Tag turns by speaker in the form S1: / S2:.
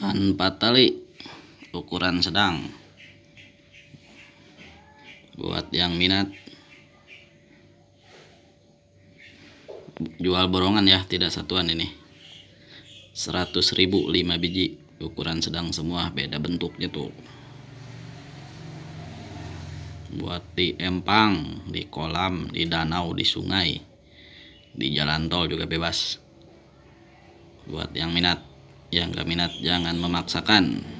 S1: tanpa tali ukuran sedang buat yang minat jual borongan ya tidak satuan ini ribu 5 biji ukuran sedang semua beda bentuknya tuh buat di empang di kolam di danau di sungai di jalan tol juga bebas buat yang minat yang gak minat jangan memaksakan